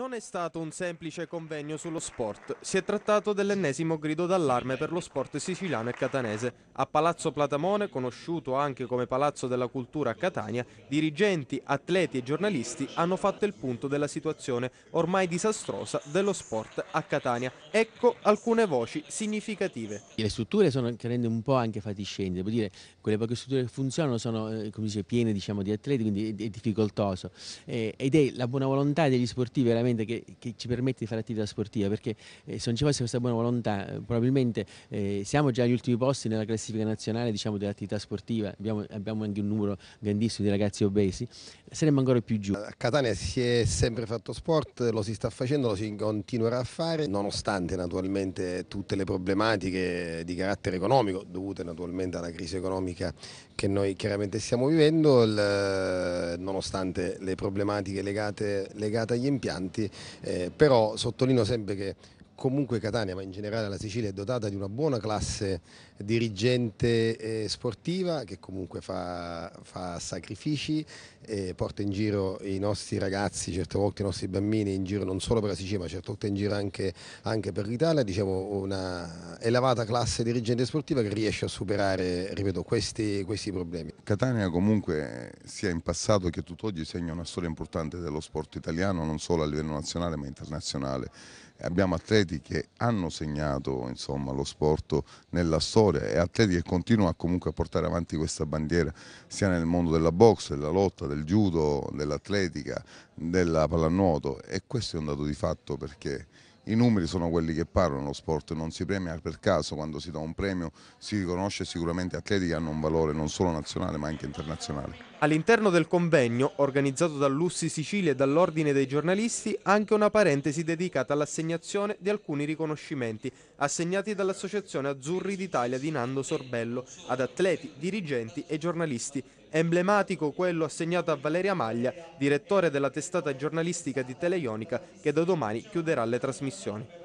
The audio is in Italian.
Non è stato un semplice convegno sullo sport, si è trattato dell'ennesimo grido d'allarme per lo sport siciliano e catanese. A Palazzo Platamone, conosciuto anche come Palazzo della Cultura a Catania, dirigenti, atleti e giornalisti hanno fatto il punto della situazione ormai disastrosa dello sport a Catania. Ecco alcune voci significative. Le strutture sono rende un po' anche fatiscenti, devo dire, quelle poche strutture che funzionano sono eh, come dice, piene diciamo, di atleti, quindi è difficoltoso. Eh, ed è la buona volontà degli sportivi veramente veramente che, che, ci permette di fare attività sportiva perché eh, se non ci fosse questa buona volontà eh, probabilmente eh, siamo già agli ultimi posti nella classifica nazionale diciamo, dell'attività sportiva, abbiamo, abbiamo, anche un numero grandissimo di ragazzi obesi, saremmo ancora più giù. A Catania si è sempre fatto sport, lo si sta facendo, lo si continuerà a fare nonostante naturalmente tutte le problematiche di carattere economico dovute naturalmente alla crisi economica che noi chiaramente stiamo vivendo, il, nonostante le problematiche legate, legate agli impianti importanti, eh, però sottolineo sempre che comunque Catania, ma in generale la Sicilia è dotata di una buona classe dirigente eh, sportiva che comunque fa, fa sacrifici, e porta in giro i nostri ragazzi, certe volte i nostri bambini in giro non solo per la Sicilia, ma certe volte in giro anche, anche per l'Italia, diciamo una elevata classe dirigente sportiva che riesce a superare, ripeto, questi, questi problemi. Catania comunque sia in passato che tutt'oggi segna una storia importante dello sport italiano, non solo a livello nazionale ma internazionale. Abbiamo atleti atleti che hanno segnato insomma, lo sport nella storia e atleti che continuano comunque a portare avanti questa bandiera sia nel mondo della box, della lotta, del judo, dell'atletica, della pallanuoto e questo è un dato di fatto perché i numeri sono quelli che parlano, lo sport non si premia per caso, quando si dà un premio si riconosce sicuramente atleti che hanno un valore non solo nazionale ma anche internazionale. All'interno del convegno, organizzato dall'Ussi Sicilia e dall'Ordine dei giornalisti, anche una parentesi dedicata all'assegnazione di alcuni riconoscimenti assegnati dall'Associazione Azzurri d'Italia di Nando Sorbello ad atleti, dirigenti e giornalisti emblematico quello assegnato a Valeria Maglia, direttore della testata giornalistica di Teleionica, che da domani chiuderà le trasmissioni missioni.